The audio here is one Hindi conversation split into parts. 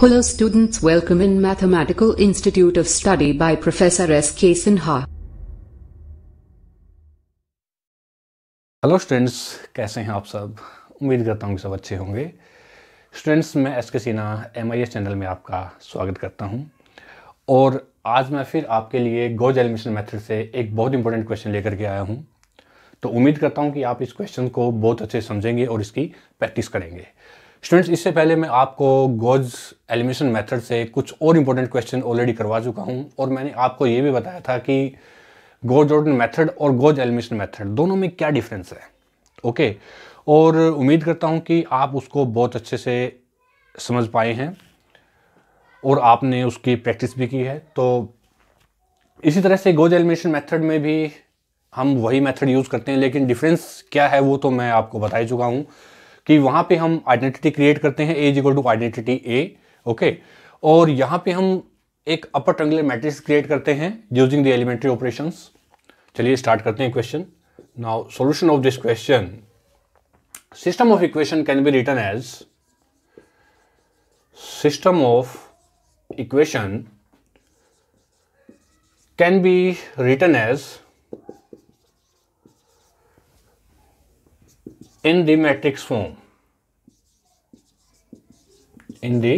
Hello students welcome in Mathematical Institute of Study by Professor S. K. Sinha. Hello students कैसे हैं आप सब उम्मीद करता हूँ कि सब अच्छे होंगे स्टूडेंट्स मैं एस के सिन्हा एम चैनल में आपका स्वागत करता हूँ और आज मैं फिर आपके लिए गोज एलिमिनेशन मेथड से एक बहुत इंपॉर्टेंट क्वेश्चन लेकर के आया हूँ तो उम्मीद करता हूँ कि आप इस क्वेश्चन को बहुत अच्छे समझेंगे और इसकी प्रैक्टिस करेंगे स्टूडेंट्स इससे पहले मैं आपको गोज एलिमिनेशन मेथड से कुछ और इम्पोर्टेंट क्वेश्चन ऑलरेडी करवा चुका हूँ और मैंने आपको ये भी बताया था कि गोज ऑर्डन मेथड और गोज एलिमिनेशन मेथड दोनों में क्या डिफरेंस है ओके okay. और उम्मीद करता हूँ कि आप उसको बहुत अच्छे से समझ पाए हैं और आपने उसकी प्रैक्टिस भी की है तो इसी तरह से गोज एलिमिनेशन मेथड में भी हम वही मेथड यूज़ करते हैं लेकिन डिफरेंस क्या है वो तो मैं आपको बता ही चुका हूँ कि वहां पे हम आइडेंटिटी क्रिएट करते हैं as equal to identity A okay और यहां पे हम एक अपर ट्रंगुलर मैट्रिक्स क्रिएट करते हैं यूजिंग द एलिमेंट्री ऑपरेशन चलिए स्टार्ट करते हैं question now solution of this question system of equation can be written as system of equation can be written as in the matrix form in the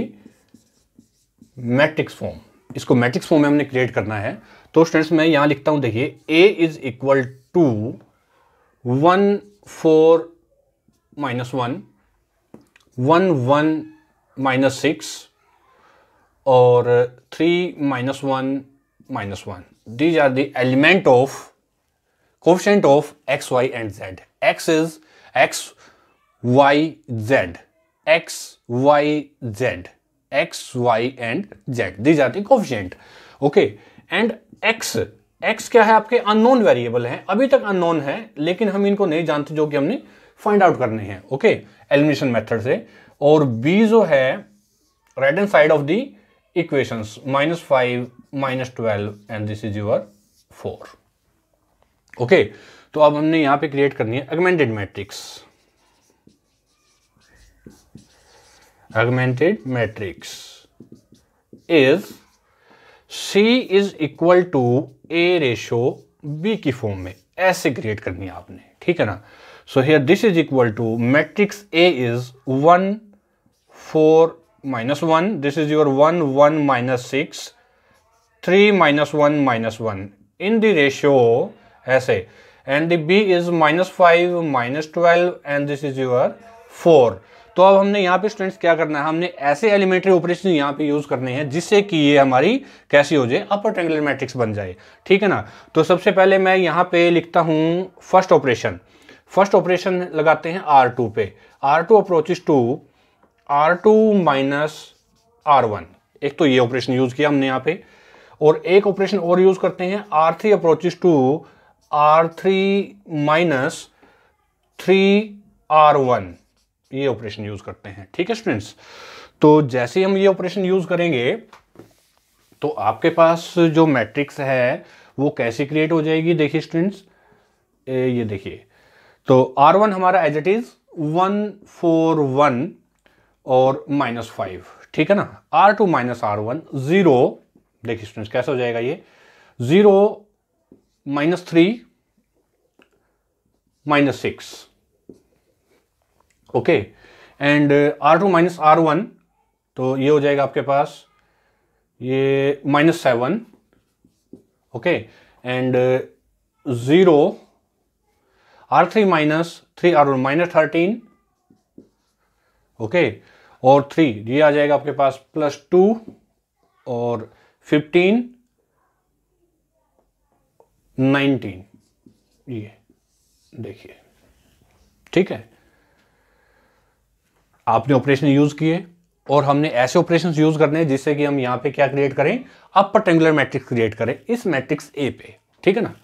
matrix form इसको मैट्रिक्स फॉर्म में हमने क्रिएट करना है तो स्टूडेंट्स मैं यहां लिखता हूं देखिए A is equal to one four minus one one one minus six और three minus one minus one these are the element of coefficient of x y and z x is x y z x y z x y and z दी जाती the coefficient okay and x x क्या है आपके अननोन वेरिएबल हैं अभी तक अननोन है लेकिन हम इनको नहीं जानते जो कि हमने फाइंड आउट करने हैं ओके एलिमिनेशन मेथड से और बी जो है right hand side of the minus five minus twelve and this is is four okay okay तो अब हमने यहां पे क्रिएट करनी है augmented matrix augmented matrix is C is equal to A ratio B की फॉर्म में ऐसे क्रिएट करनी है आपने ठीक है ना so here this is equal to matrix A is one four minus one this is your one one minus six three minus one minus one in the ratio ऐसे and the B is minus five minus twelve and this is your four तो अब हमने यहाँ पे स्टूडेंट्स क्या करना है हमने ऐसे एलिमेंट्री ऑपरेशन यहाँ पे यूज करने हैं जिससे कि ये हमारी कैसी हो जाए अपर ट्रेंगुलर मैट्रिक्स बन जाए ठीक है ना तो सबसे पहले मैं यहाँ पे लिखता हूँ फर्स्ट ऑपरेशन फर्स्ट ऑपरेशन लगाते हैं आर टू पे R two approach to R two minus R one एक तो ये ऑपरेशन यूज किया हमने यहाँ पे और एक ऑपरेशन और यूज करते हैं R three approach to R three minus three R one ये ऑपरेशन यूज करते हैं ठीक है स्टूडेंट्स तो जैसे हम ये ऑपरेशन यूज करेंगे तो आपके पास जो मैट्रिक्स है वो कैसे क्रिएट हो जाएगी देखिए स्टूडेंट्स ये देखिए तो आर वन हमारा as it is one four one और माइनस फाइव ठीक है ना R two minus R one zero देखिए स्टूडेंट्स कैसे हो जाएगा ये zero minus three minus six okay and R two minus R one तो ये हो जाएगा आपके पास ये minus seven okay and zero R three minus three R one minus thirteen okay और थ्री ये आ जाएगा आपके पास प्लस टू और फिफ्टीन नाइनटीन ये देखिए ठीक है आपने ऑपरेशन यूज किए और हमने ऐसे ऑपरेशन यूज करने हैं जिससे कि हम यहां पे क्या क्रिएट करें अब पर्टिकुलर मैट्रिक्स क्रिएट करें इस मैट्रिक्स ए पे ठीक है ना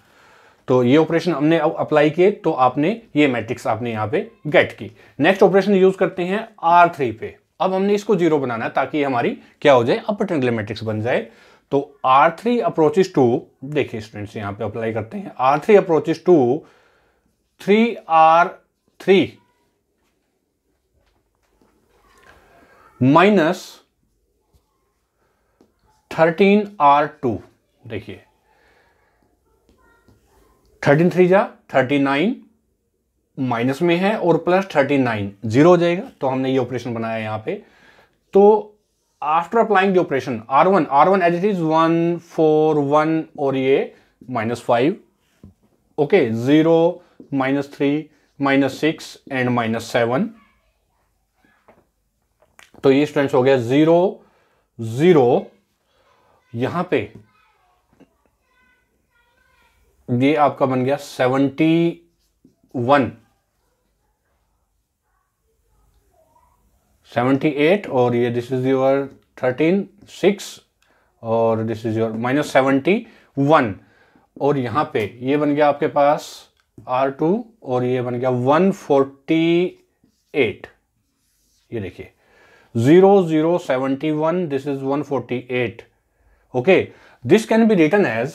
तो ये ऑपरेशन हमने अब अप्लाई किए तो आपने ये मैट्रिक्स आपने यहां पे गेट की नेक्स्ट ऑपरेशन यूज करते हैं आर थ्री पे अब हमने इसको जीरो बनाना है ताकि हमारी क्या हो जाए अपर ट्रेंगुलर मैट्रिक्स बन जाए तो आर थ्री अप्रोचेस टू देखिए स्टूडेंट्स यहाँ पे अप्लाई करते हैं R three approaches to three R three minus thirteen R two देखिए थर्टीन थ्री जा थर्टी नाइन माइनस में है और प्लस थर्टी नाइन जीरो हो जाएगा तो हमने ये ऑपरेशन बनाया यहां पे तो after applying the operation R one R one as it is one four one और ये minus five okay zero minus three minus six and minus seven तो ये स्टूडेंट्स हो गया जीरो जीरो यहां पे ये आपका बन गया सेवेंटी वन सेवेंटी एट और ये this is your thirteen six और this is your minus seventy one और यहाँ पे ये बन गया आपके पास आर टू और ये बन गया वन फोर्टी एट ये देखिए zero zero seventy one this is one forty eight okay this can be written as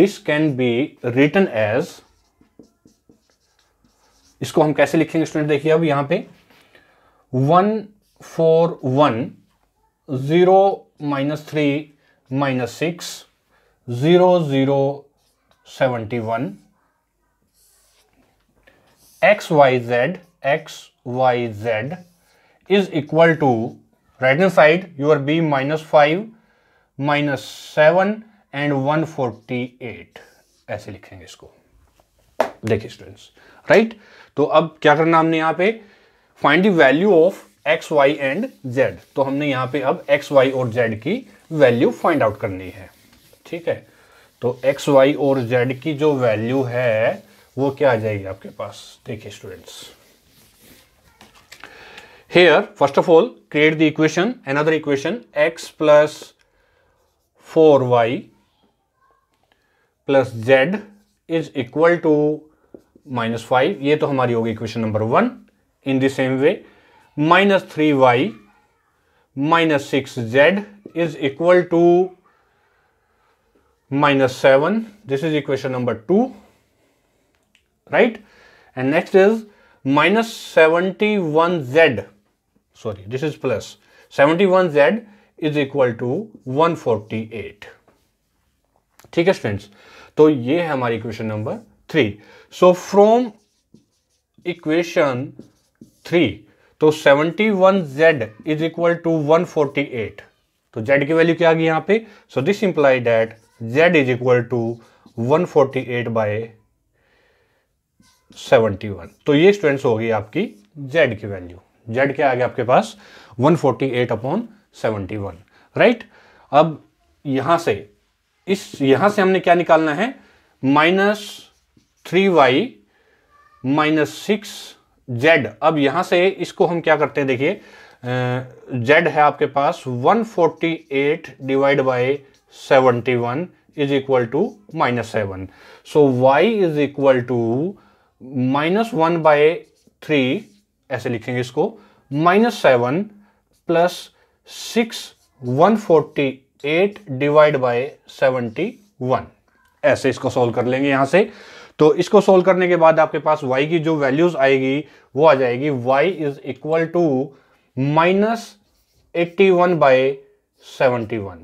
this can be written as इसको हम कैसे लिखेंगे स्टूडेंट देखिए अब यहां पे one four one zero minus three minus six zero zero seventy one x y z x y z is equal to right side your B minus five minus seven and one forty eight ऐसे लिखेंगे इसको देखिए स्टूडेंट्स राइट तो अब क्या करना हमने यहाँ पे find the value of x y and z तो हमने यहाँ पे अब एक्स वाई और जेड की वैल्यू फाइंड आउट करनी है ठीक है तो एक्स वाई और जेड की जो वैल्यू है वो क्या आ जाएगी आपके पास देखिए students first of all create the equation another equation x plus four y plus z is equal to minus five ये तो हमारी होगी equation number one in the same way minus three y minus six z is equal to minus seven this is equation number two right and next is minus seventy one z sorry this is plus seventy one z is equal to one forty eight ठीक है स्टूडेंट्स तो ये है हमारी equation number three so from equation three तो seventy one z is equal to one forty eight तो जेड की वैल्यू क्या आ गई यहां पे so this imply that z is equal to one forty eight by seventy one तो ये स्टूडेंट्स होगी आपकी जेड की वैल्यू जेड क्या आ गया आपके पास one forty eight upon seventy one right अब यहां से इस यहां से हमने क्या निकालना है minus three y minus six z अब यहां से इसको हम क्या करते हैं देखिए जेड है आपके पास 148 divide by one is equal to minus seven so y is equal to minus one by three ऐसे लिखेंगे इसको minus seven plus six one forty eight divide by seventy one ऐसे इसको सॉल्व कर लेंगे यहां से तो इसको सोल्व करने के बाद आपके पास वाई की जो वैल्यूज आएगी वो आ जाएगी y is equal to minus eighty one by seventy one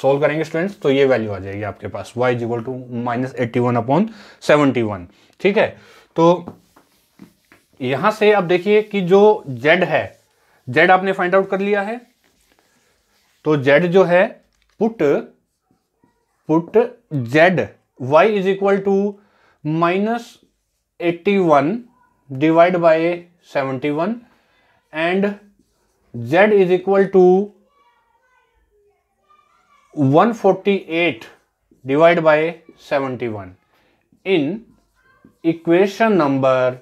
solve करेंगे स्टूडेंट्स तो ये वैल्यू आ जाएगी आपके पास y is equal to minus eighty one upon seventy one ठीक है तो यहां से आप देखिए कि जो जेड है जेड आपने फाइंड आउट कर लिया है तो जेड जो है put put Z Y is equal to minus 81 divided by 71 and z is equal to 148 divided by 71 in equation number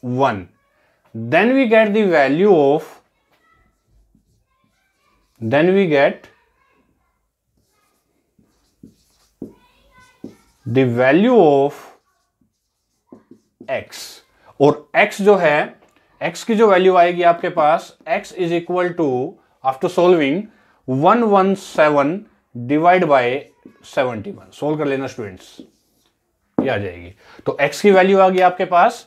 1 then we get the value of then we get the value of और x जो है x की जो वैल्यू आएगी आपके पास x is equal to after solving one one seven divide by seventy one solve कर लेना स्टूडेंट्स ये आ जाएगी तो x की वैल्यू आ गई आपके पास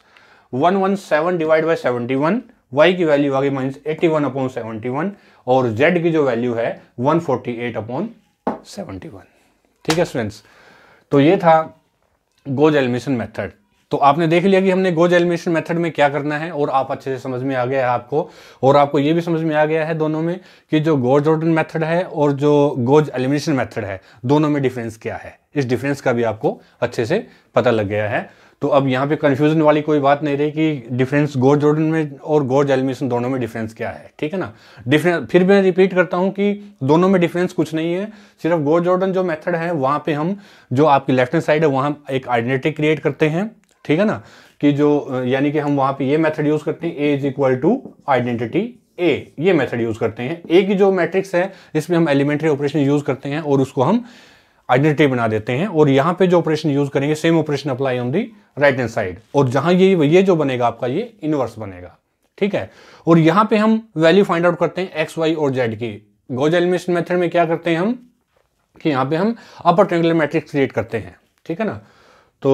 one one seven divide by seventy one y की वैल्यू आ गई minus eighty one upon seventy one और z की जो वैल्यू है one forty eight upon seventy one ठीक है स्टूडेंट्स तो ये था गोज एलमिशन मेथड तो आपने देख लिया कि हमने गोज एलिमिनेशन मेथड में क्या करना है और आप अच्छे से समझ में आ गया है आपको और आपको ये भी समझ में आ गया है दोनों में कि जो गोज ऑर्डर मेथड है और जो गोज एलिमिनेशन मेथड है दोनों में डिफरेंस क्या है इस डिफरेंस का भी आपको अच्छे से पता लग गया है तो अब यहाँ पे कन्फ्यूजन वाली कोई बात नहीं रही कि डिफरेंस गोज जॉर्डन में और गोज एलिमिनेशन दोनों में डिफरेंस क्या है ठीक है ना डिफरेंस फिर मैं रिपीट करता हूँ कि दोनों में डिफरेंस कुछ नहीं है सिर्फ गोज जॉर्डन जो मेथड है वहाँ पे हम जो आपकी लेफ्ट हैंड साइड है वहाँ एक आइडेंटिटी क्रिएट करते हैं ठीक है ना कि जो यानी कि हम वहां पे ये मेथड यूज़ करते हैं A is equal to identity A ये मेथड यूज़ करते हैं ए की जो मैट्रिक्स है इसमें हम एलिमेंट्री ऑपरेशन यूज़ करते हैं और उसको हम आइडेंटिटी बना देते हैं और यहां पे जो ऑपरेशन यूज़ करेंगे same operation apply on the right hand side और जहां ये ये जो बनेगा आपका ये इनवर्स बनेगा ठीक है और यहां पे हम वैल्यू फाइंड आउट करते हैं एक्स वाई और जेड की गोज एलिमिनेशन मेथड में क्या करते हैं हम कि यहां पे हम अपर ट्रेंगुलर मैट्रिक्स क्रिएट करते हैं ठीक है ना तो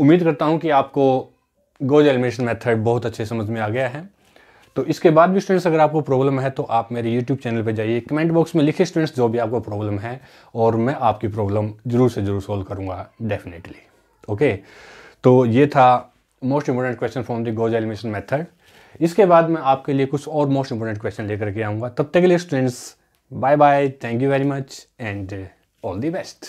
उम्मीद करता हूँ कि आपको गोज एलिमिनेशन मेथड बहुत अच्छे समझ में आ गया है तो इसके बाद भी स्टूडेंट्स अगर आपको प्रॉब्लम है तो आप मेरे यूट्यूब चैनल पर जाइए कमेंट बॉक्स में लिखे स्टूडेंट्स जो भी आपको प्रॉब्लम है और मैं आपकी प्रॉब्लम जरूर से ज़रूर सॉल्व करूँगा डेफिनेटली ओके तो ये था most important question from the Gauss elimination method इसके बाद मैं आपके लिए कुछ और मोस्ट इंपॉर्टेंट क्वेश्चन लेकर के आऊँगा तब तक के लिए students bye bye thank you very much and all the best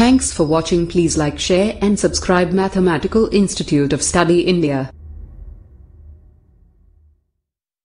Thanks for watching. Please like, share and subscribe Mathematical Institute of Study India.